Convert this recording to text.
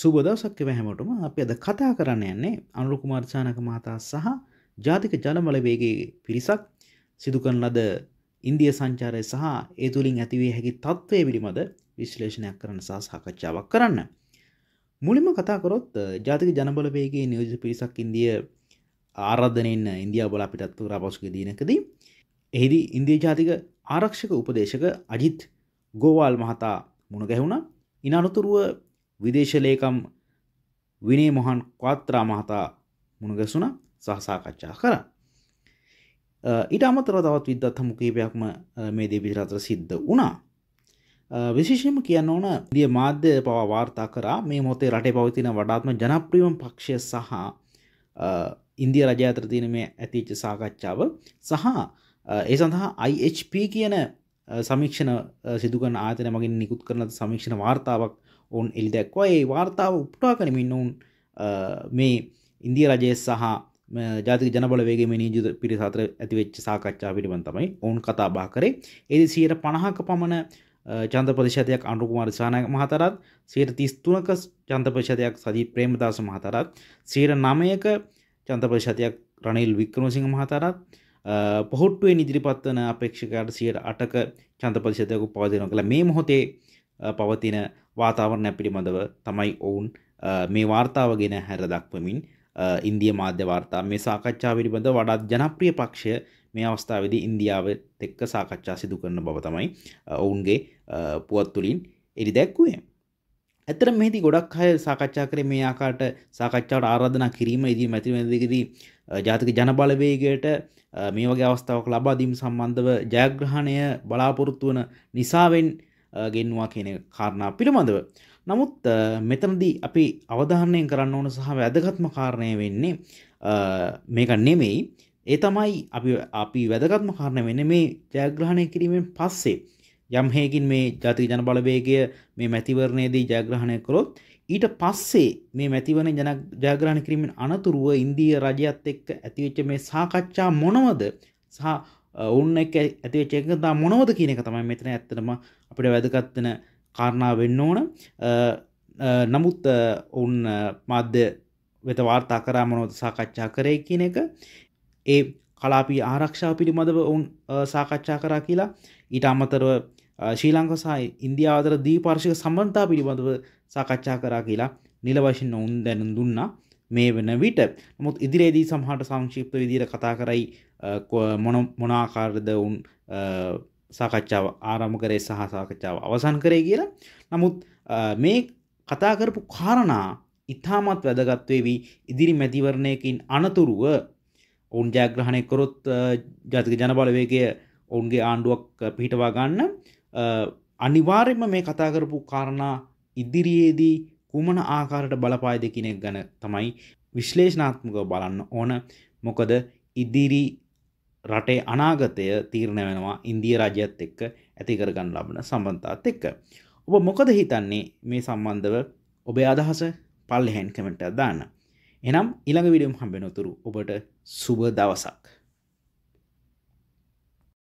සුබදවසක්කව හැමෝටම අපි අද කතා කරන්න යන්නේ අනුරුකුමාර්චානක මහතා සහ ජාතික ජනමලවේගේ පිරිසක් සිදුකන් ලද ඉන්දිය සංචාරය සහ ඒ තුළින් ඇතිවේ හැකි තත්ත්වය පිළිබඳ විශ්ලේෂණයක් කරන සහ සාකච්ඡාවක් කරන්න. මුලින්ම කතාකරොත් ජාතික ජනබලවේගේ නියෝජ පිරිසක් ඉන්දිය ආරධනෙන් ඉන්දියා බල අපිටත්තු රපසුක දීනකදී. එහිදී ඉන්දිය ජාතික ආරක්ෂක උපදේශක අජිත් ගෝවාල් මහතා මුණ ගැහුණ ඉනනුතුරුව විදේශලේකම් විනේ මොහන් කවත්‍රා මහතා මුණගැසුන සහසාකච්ඡා කර ඊට අමතරව තවත් විද්වත්හමු කීපයක්ම මේ දෙවිදි රතර සිද්ධ වුණා විශේෂයෙන්ම කියන්න ඕන දිය මාධ්‍ය පවා වාර්තා කරා මේ මොතේ රටේ පවතින වඩාත්ම ජනප්‍රියම පක්ෂය සහ ඉන්දිය රජය අතර තියෙන මේ ඇතිච්ච සාකච්ඡාව සහ ඒ සඳහා IHP කියන සමීක්ෂණ සිදුකරන ආයතන මගින් නිකුත් කරන සමීක්ෂණ වාර්තාවක් ඔවුන් එලිදැක්වා ඒ වාර්තාව උප්ටා කරමින් ඔවුන් මේ ඉන්දිය රජය සහ ජාතික ජනබලවේගේ නිජ පිරිසාතර ඇතිවෙච්ච සාකච්ඡා පිළිබඳතමයි ඔවුන් කතා බා කරේ එදි සියයට පණහක පමණ ජන්ත ප්‍රතිශතයක් අනුකුමාර සානයක මහතරත් සයට තිස්තුනක ජන්ත ප්‍රශතයක් සජී ප්‍රේමදාස මහතරත් සේර නමයක ජන්ත ප්‍රශතයක් රනිල් වික්‍රමසිංහ මහතරත් පොහොට්ටුවේ නිදිරිපත්වන අපේක්ෂකයට සියයට අටක චන්ත ප්‍රතිශතයකු පවදින කළ මේ මොහොතේ පවතින වාතාවරණය පිළිබඳව තමයි ඔවුන් මේ වාර්තාව ගෙන හැර දක්වමින් ඉන්දිය මාධ්‍ය වාර්තා මේ සාකච්ඡා පිළිබඳ වඩාත් ජනප්‍රිය පක්ෂය මේ අවස්ථාවේදී ඉන්දියාව එක්ක සාකච්ඡා සිදු කරන බව තමයි ඔවුන්ගේ පුවත් තුලින් එලි දැක්වුවේ. ඇතර මෙහිදී ගොඩක් අය සාකච්ඡා කරේ මේ ආකාරයට සාකච්ඡාවට ආරාධනා කිරීම ඉදිරි මැතිවරණයේදී ජාතික ජනබලවේගයට මේ වගේ අවස්ථාවක් ලබා දීම සම්බන්ධව ජයග්‍රහණය බලාපොරොත්තු වන නිසාවෙන් ගෙන්වා කියන කාරණා පිළිබඳව. නමුත් මෙතනදී අපි අවධාරණය කරන්න ඕන සහ වැදගත්ම කාරණය වෙන්නේ මේක නෙමෙයි ඒ තමයි අපි අපි වැදගත්ම කාරණය වෙන්නේ මේ ජයග්‍රහණය කිරීමෙන් පස්සේ යම් හේකින් මේ ජාතික ජන බලවේගය මේ මැතිවරණයේදී ජයග්‍රහණය කළොත් ඊට පස්සේ මේ මැතිවන ජන ජයග්‍රහණ කිරීමෙන් අනතුරුව ඉන්දීය රජයත් එක්ක ඇතිවෙච්ච මේ සාකච්ඡා මොනවද සහ ඔවුන් එක්ක ඇතිවෙච්ච එකතා මොනවද කියන එක තමයි මෙතන ඇත්තටම අපිට වැදගත්වන කාරණා වෙන්න ඕන නමුත් ඔවුන් මධ්‍ය වෙත වාර්තා කරා මොනොද සාකච්ඡා කරය කියන එක ඒ කලාපී ආරක්ෂාව පිළිබඳව ඔවුන් සාකච්ඡා කරා කියලා ඊට අමතරව ශ්‍රී ලංක සහ ඉන්දියා අතර දීපාර්ශික සම්බන්ධතා පිළිබඳව සාකච්ඡා කරා කියලා නිල වශයෙන් ඔවුන් දැනුම් දුන්නා මේ වෙන විට. නමුත් ඉදිරියේදී සමහරට සංක්ෂිප්ත විදිහට කතා කරයි මොන මොන ආකාරද ඔවුන් සාකච්ඡාව ආරම්භ කරේ සහ සාකච්ඡාව අවසන් කරේ කියලා. නමුත් මේ කතා කරපු කාරණා ඉතාමත් වැදගත් වෙවි ඉදිරි මැතිවරණයකින් අනතුරුව ඔවුන් ජයග්‍රහණය කරොත් ජාතික ජනබලවේගය ඔවුන්ගේ ආණ්ඩුවක් පිහිටවා ගන්න අනිවාර්යයෙන්ම මේ කතා කරපු කාරණා ඉදිරියේදී කුමන ආකාරයට බලපායද කියන එක ගැන තමයි විශ්ලේෂණාත්මකව බලන්න ඕන මොකද ඉදිරි රටේ අනාගතය තීරණ වෙනවා ඉන්දිය රජයත් එක්ක ඇතිකරගන්න ලබන සම්බන්ධතාත් එක්ක. ඔබ මොකද හිතන්නේ මේ සම්බන්ධව ඔබේ අදහස පල්ලෙහෙන් කමෙන්ටක් දාන්න. එනම් ඊළඟ විඩියම් හම්බෙනතුරු ඔබට සුබ දවසක්.